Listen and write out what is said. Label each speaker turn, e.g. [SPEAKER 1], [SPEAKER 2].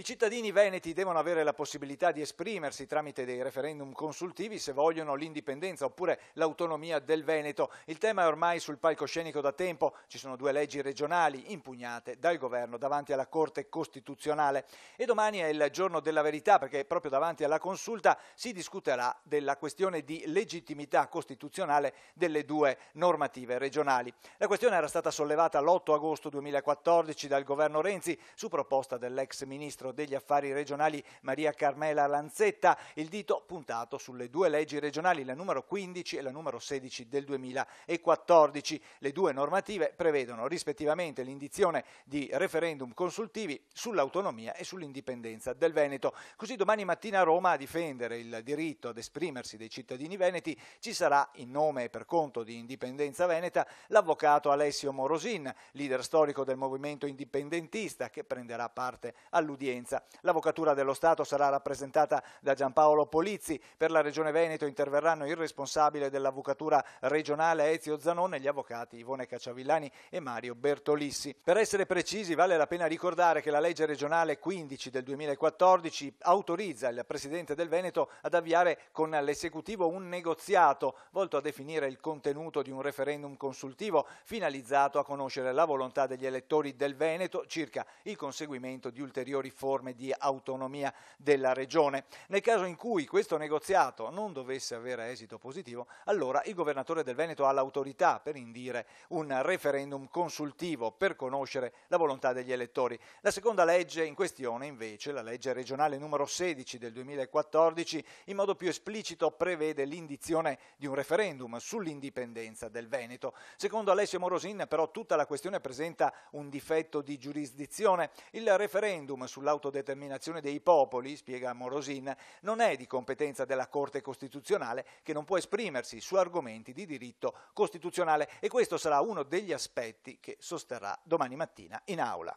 [SPEAKER 1] I cittadini veneti devono avere la possibilità di esprimersi tramite dei referendum consultivi se vogliono l'indipendenza oppure l'autonomia del Veneto. Il tema è ormai sul palcoscenico da tempo, ci sono due leggi regionali impugnate dal governo davanti alla Corte Costituzionale e domani è il giorno della verità perché proprio davanti alla consulta si discuterà della questione di legittimità costituzionale delle due normative regionali. La questione era stata sollevata l'8 agosto 2014 dal governo Renzi su proposta dell'ex ministro Ministro degli Affari Regionali Maria Carmela Lanzetta, il dito puntato sulle due leggi regionali, la numero 15 e la numero 16 del 2014. Le due normative prevedono rispettivamente l'indizione di referendum consultivi sull'autonomia e sull'indipendenza del Veneto. Così domani mattina a Roma a difendere il diritto ad esprimersi dei cittadini veneti ci sarà in nome e per conto di Indipendenza Veneta l'avvocato Alessio Morosin, leader storico del movimento indipendentista che prenderà parte all'udienza dell'udienza. L'Avvocatura dello Stato sarà rappresentata da Giampaolo Polizzi, per la Regione Veneto interverranno il responsabile dell'Avvocatura regionale Ezio Zanone e gli avvocati Ivone Cacciavillani e Mario Bertolissi. Per essere precisi vale la pena ricordare che la legge regionale 15 del 2014 autorizza il Presidente del Veneto ad avviare con l'esecutivo un negoziato volto a definire il contenuto di un referendum consultivo finalizzato a conoscere la volontà degli elettori del Veneto circa il conseguimento di ulteriori forme di autonomia della regione. Nel caso in cui questo negoziato non dovesse avere esito positivo, allora il governatore del Veneto ha l'autorità per indire un referendum consultivo per conoscere la volontà degli elettori. La seconda legge in questione, invece, la legge regionale numero 16 del 2014, in modo più esplicito prevede l'indizione di un referendum sull'indipendenza del Veneto. Secondo Alessio Morosin, però, tutta la questione presenta un difetto di giurisdizione. Il referendum sulla sull'autodeterminazione dei popoli, spiega Morosin, non è di competenza della Corte Costituzionale che non può esprimersi su argomenti di diritto costituzionale e questo sarà uno degli aspetti che sosterrà domani mattina in aula.